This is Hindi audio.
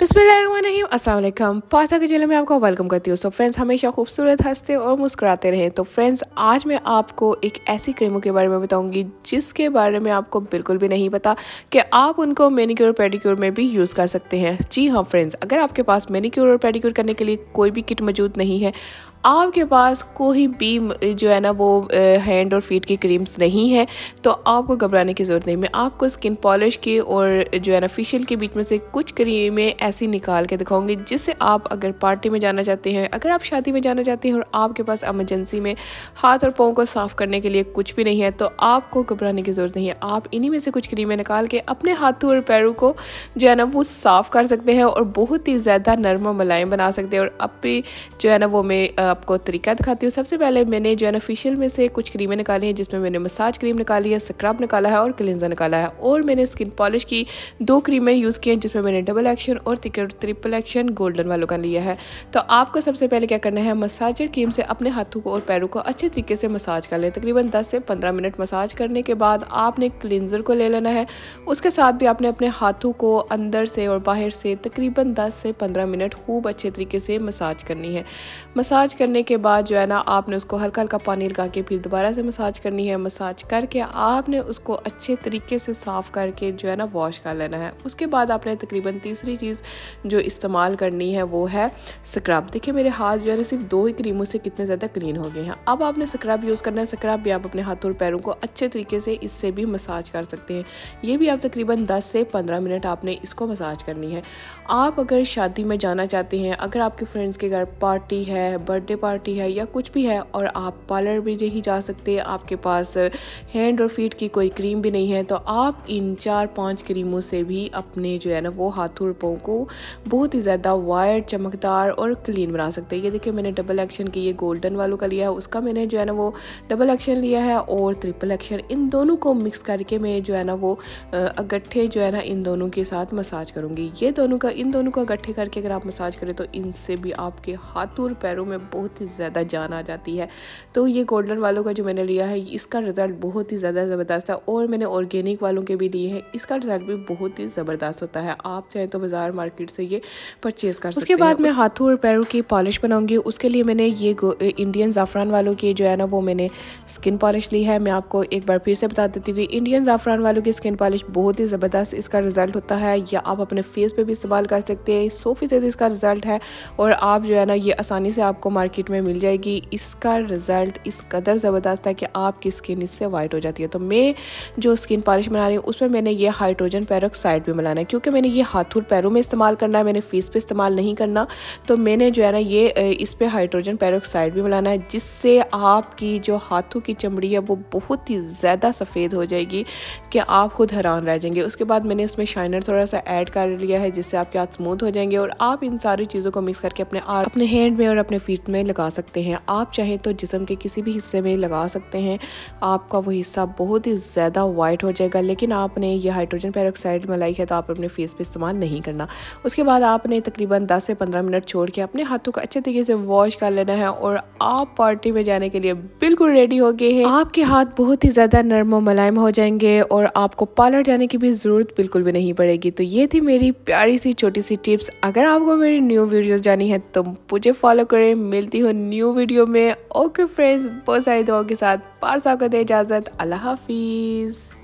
बसमिलकुम पासा के जिले में आपका वेलकम करती हूँ सो फ्रेंड्स हमेशा खूबसूरत हंसते और मुस्कुराते रहें तो फ्रेंड्स आज मैं आपको एक ऐसी क्रीमों के बारे में बताऊंगी जिसके बारे में आपको बिल्कुल भी नहीं पता कि आप उनको मेनिक्योर पेडिक्योर में भी यूज़ कर सकते हैं जी हाँ फ्रेंड्स अगर आपके पास मेनिक्योर और पेडिक्योर करने के लिए कोई भी किट मौजूद नहीं है आपके पास कोई भी जो है ना वो हैंड और फीट की क्रीम्स नहीं है तो आपको घबराने की ज़रूरत नहीं मैं आपको स्किन पॉलिश के और जो है ना फेशियल के बीच में से कुछ क्रीमें ऐसी निकाल के दिखाऊंगी जिससे आप अगर पार्टी में जाना चाहते हैं अगर आप शादी में जाना चाहते हैं और आपके पास एमरजेंसी में हाथ और पाँव को साफ़ करने के लिए कुछ भी नहीं है तो आपको घबराने की ज़रूरत नहीं है आप इन्हीं में से कुछ क्रीमें निकाल के अपने हाथों और पैरों को जो है ना वो साफ़ कर सकते हैं और बहुत ही ज़्यादा नरमा मलायम बना सकते हैं और अब भी जो है ना वो मैं आपको तरीका दिखाती हूँ सबसे पहले मैंने जो है फेशियल में से कुछ क्रीमें निकाली हैं जिसमें मैंने मसाज क्रीम निकाली है स्क्रब निकाला है और क्लिनजर निकाला है और मैंने स्किन पॉलिश की दो क्रीमें यूज़ की हैं जिसमें मैंने डबल एक्शन और ट्रिपल एक्शन गोल्डन वालों का लिया है तो आपको सबसे पहले क्या करना है मसाजर क्रीम से अपने हाथों को और पैरों को अच्छे तरीके से मसाज कर लें तकरीबन दस से पंद्रह मिनट मसाज करने के बाद आपने क्लिनजर को ले लेना है उसके साथ भी आपने अपने हाथों को अंदर से और बाहर से तकरीबन दस से पंद्रह मिनट खूब अच्छे तरीके से मसाज करनी है मसाज करने के बाद जो है ना आपने उसको हल्का हल्का पानी लगा के फिर दोबारा से मसाज करनी है मसाज करके आपने उसको अच्छे तरीके से साफ़ करके जो है ना वॉश कर लेना है उसके बाद आपने तकरीबन तीसरी चीज़ जो इस्तेमाल करनी है वो है स्क्रब देखिए मेरे हाथ जो है ना सिर्फ दो ही क्रीमों से कितने ज़्यादा क्लीन हो गए हैं अब आपने स्क्रब यूज़ करना है स्क्रब भी आप अपने हाथों और पैरों को अच्छे तरीके से इससे भी मसाज कर सकते हैं ये भी आप तकरीबन दस से पंद्रह मिनट आपने इसको मसाज करनी है आप अगर शादी में जाना चाहते हैं अगर आपके फ्रेंड्स के घर पार्टी है बर्थ बर्थडे पार्टी है या कुछ भी है और आप पार्लर भी नहीं जा सकते आपके पास हैंड और फीट की कोई क्रीम भी नहीं है तो आप इन चार पाँच क्रीमों से भी अपने जो है ना वो हाथों रुपयों को बहुत ही ज़्यादा वायर चमकदार और क्लीन बना सकते हैं ये देखिए मैंने डबल एक्शन की ये गोल्डन वालों का लिया है उसका मैंने जो है ना वो डबल एक्शन लिया है और ट्रिपल एक्शन इन दोनों को मिक्स करके मैं जो है ना वो अगट्ठे जो है ना इन दोनों के साथ मसाज करूँगी ये दोनों का इन दोनों को इकट्ठे करके अगर आप मसाज करें तो इनसे भी आपके हाथों और पैरों में बहुत ही ज़्यादा जान आ जाती है तो ये गोल्डन वालों का जो मैंने लिया है इसका रिज़ल्ट बहुत ही ज़्यादा ज़बरदस्त है और मैंने ऑर्गेनिक वालों के भी लिए हैं इसका रिज़ल्ट भी बहुत ही ज़बरदस्त होता है आप चाहें तो बाज़ार मार्केट से ये परचेज़ कर सकते उसके बाद मैं हाथों और पैरों की पॉलिश बनाऊँगी उसके लिए मैंने ये इंडियन ज़ाफ़रान वालों की जो है ना वो मैंने स्किन पॉलिश ली है मैं आपको एक बार फिर से बता देती हूँ कि इंडियन ज़ाफ़रान वालों की स्किन पॉलिश बहुत ही ज़बरदस्त इसका रिज़ल्ट होता है या आप अपने फेस पर भी इस्तेमाल कर सकते हैं सौ फीसद इसका रिज़ल्ट है और आप जो है ना ये आसानी से आपको मार्केट मार्केट में मिल जाएगी इसका रिज़ल्ट इस कदर ज़बरदस्त है कि आपकी स्किन इससे वाइट हो जाती है तो मैं जो स्किन पॉलिश बना रही हूँ उसमें मैंने ये हाइड्रोजन पैरोक्साइड भी मिलाना है क्योंकि मैंने ये हाथों पैरों में इस्तेमाल करना है मैंने फेस पर इस्तेमाल नहीं करना तो मैंने जो है ना ये इस पर हाइड्रोजन पैरोक्साइड भी मिलाना है जिससे आपकी जो हाथों की चमड़ी है वो बहुत ही ज़्यादा सफ़ेद हो जाएगी कि आप खुद हैरान रह जाएंगे उसके बाद मैंने इसमें शाइनर थोड़ा सा ऐड कर लिया है जिससे आपके हाथ स्मूथ हो जाएंगे और आप इन सारी चीज़ों को मिक्स करके अपने अपने हैंड में और अपने फीट में में लगा सकते हैं आप चाहें तो जिसम के किसी भी हिस्से में लगा सकते हैं आपका वो हिस्सा बहुत ही ज़्यादा वाइट हो जाएगा लेकिन आपने ये हाइड्रोजन पैरोक्साइड मलाई है तो आप अपने फेस पर इस्तेमाल नहीं करना उसके बाद आपने तकरीबन दस से पंद्रह मिनट छोड़ के अपने हाथों को अच्छे तरीके से वॉश कर लेना है और आप पार्टी में जाने के लिए बिल्कुल रेडी हो गए हैं आपके हाथ बहुत ही ज़्यादा नरम और मुलायम हो जाएंगे और आपको पार्लर जाने की भी ज़रूरत बिल्कुल भी नहीं पड़ेगी तो ये थी मेरी प्यारी सी छोटी सी टिप्स अगर आपको मेरी न्यू वीडियोस जानी है तो मुझे फॉलो करें मिल मिलती हूँ न्यू वीडियो में ओके फ्रेंड्स बहुत सारी दुआओं के साथ पार्सा को दे इजाज़त अल्लाह हाफिज़